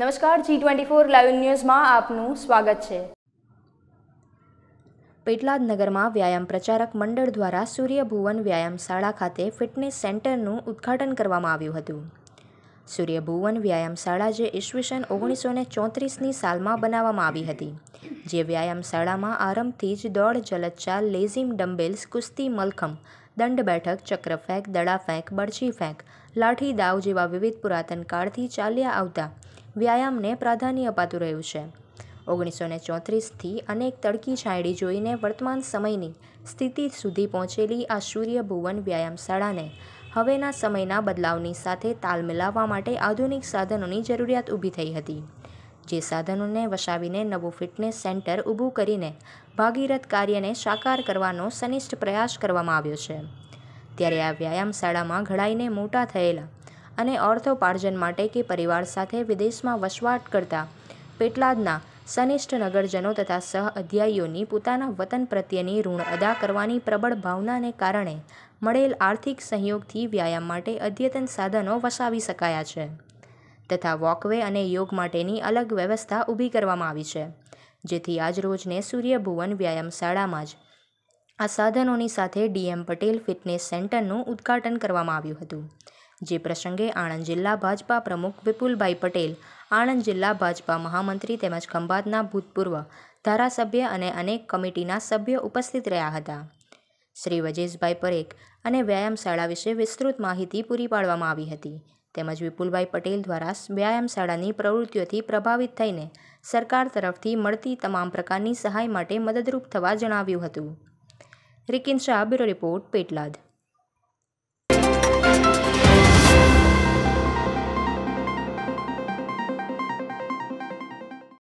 નમસ્કાર G twenty four live ન્યૂઝમાં આપનું સ્વાગત છે પેટલાદ નગરમાં વ્યાયામ પ્રચારક મંડળ દ્વારા સૂર્યભુવન વ્યાયામ શાળા ખાતે ફિટનેસ સેન્ટરનું ઉદ્ઘાટન કરવામાં આવ્યું હતું સૂર્યભુવન વ્યાયામ શાળા જે ઈસવીસન ઓગણીસો ને ચોત્રીસની સાલમાં બનાવવામાં આવી હતી જે વ્યાયામ શાળામાં આરંભથી જ દોડ જલચાલ લેઝિમ ડમ્બેલ્સ કુસ્તી મલખમ દંડ બેઠક ચક્ર ફેંક દડા ફેંક બરછી ફેંક લાઠી દાવ જેવા વિવિધ પુરાતન કાળથી ચાલ્યા આવતા વ્યાયામને પ્રાધાન્ય અપાતું રહ્યું છે ઓગણીસો ને ચોત્રીસથી અનેક તડકી છાંયડી જોઈને વર્તમાન સમયની સ્થિતિ સુધી પહોંચેલી આ સૂર્ય ભુવન વ્યાયામશાળાને હવેના સમયના બદલાવની સાથે તાલ મિલાવવા માટે આધુનિક સાધનોની જરૂરિયાત ઊભી થઈ હતી જે સાધનોને વસાવીને નવું ફિટનેસ સેન્ટર ઊભું કરીને ભાગીરથ કાર્યને સાકાર કરવાનો સનિષ્ઠ પ્રયાસ કરવામાં આવ્યો છે ત્યારે આ વ્યાયામ શાળામાં ઘડાઈને મોટા થયેલા અને અર્થોપાર્જન માટે કે પરિવાર સાથે વિદેશમાં વસવાટ કરતા પેટલાદના સનિષ્ઠ નગરજનો તથા સહ અધ્યાયીઓની પોતાના વતન પ્રત્યેની ઋણ અદા કરવાની પ્રબળ ભાવનાને કારણે મળેલ આર્થિક સહયોગથી વ્યાયામ માટે અદ્યતન સાધનો વસાવી શકાયા છે તથા વોકવે અને યોગ માટેની અલગ વ્યવસ્થા ઊભી કરવામાં આવી છે જેથી આજરોજને સૂર્યભુવન વ્યાયામશાળામાં જ આ સાધનોની સાથે ડીએમ પટેલ ફિટનેસ સેન્ટરનું ઉદ્ઘાટન કરવામાં આવ્યું હતું જે પ્રસંગે આણંદ જિલ્લા ભાજપા પ્રમુખ વિપુલભાઈ પટેલ આણંદ જિલ્લા ભાજપા મહામંત્રી તેમજ ખંભાતના ભૂતપૂર્વ ધારાસભ્ય અને અનેક કમિટીના સભ્યો ઉપસ્થિત રહ્યા હતા શ્રી વજેશભાઈ પરેખ અને વ્યાયામશાળા વિશે વિસ્તૃત માહિતી પૂરી પાડવામાં આવી હતી તેમજ વિપુલભાઈ પટેલ દ્વારા વ્યાયામશાળાની પ્રવૃત્તિઓથી પ્રભાવિત થઈને સરકાર તરફથી મળતી તમામ પ્રકારની સહાય માટે મદદરૂપ થવા જણાવ્યું હતું રિકિન શાહ બ્યુરો રિપોર્ટ પેટલાદ